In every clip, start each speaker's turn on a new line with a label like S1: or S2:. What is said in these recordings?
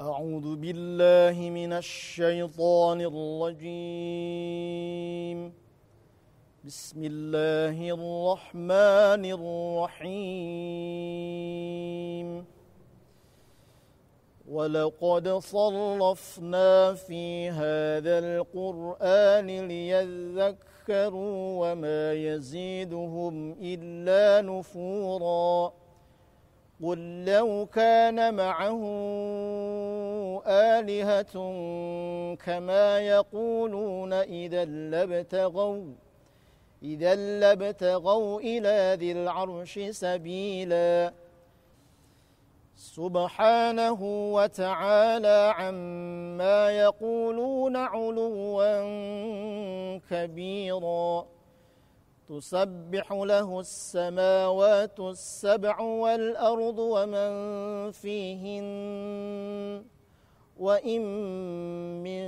S1: أعوذ بالله من الشيطان الرجيم بسم الله الرحمن الرحيم ولقد صرفنا في هذا القرآن ليذكروا وما يزيدهم إلا نفوراً قل لو كان معه آلهة كما يقولون إذا لابتغوا إذا لابتغوا إلى ذي العرش سبيلا سبحانه وتعالى عما يقولون علوا كبيراً تسبح له السماوات السبع والأرض ومن فيهن وإن من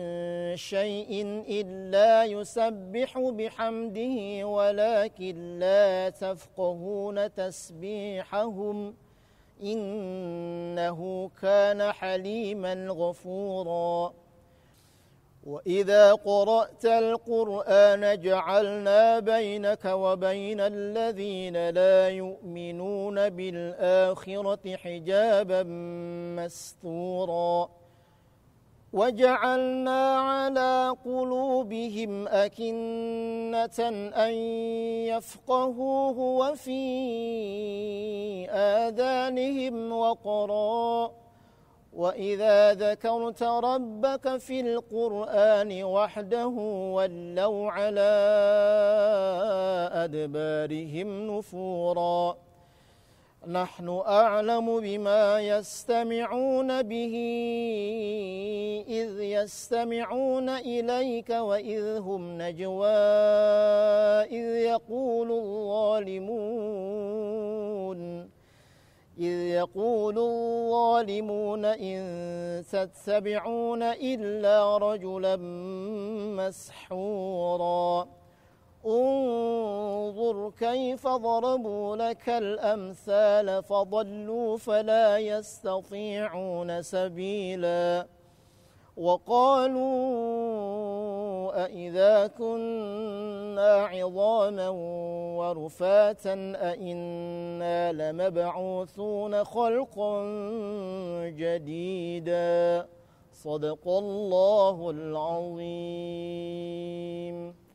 S1: شيء إلا يسبح بحمده ولكن لا تفقهون تسبيحهم إنه كان حليما غفوراً وإذا قرأت القرآن جعلنا بينك وبين الذين لا يؤمنون بالآخرة حجابا مستورا وجعلنا على قلوبهم أكنة أن يفقهوه وفي آذانهم وقرأ وإذا ذكرت ربك في القرآن وحده ولوا على أدبارهم نفورا نحن أعلم بما يستمعون به إذ يستمعون إليك وإذ هم نجوى إذ يقول الظالمون ويقول الظالمون إن تتبعون إلا رجلا مسحورا انظر كيف ضربوا لك الأمثال فضلوا فلا يستطيعون سبيلا وقالوا أَإِذَا كُنَّا عِظَامًا وَرُفَاتًا أَإِنَّا لَمَبْعُوثُونَ خَلْقًا جَدِيدًا صدق الله العظيم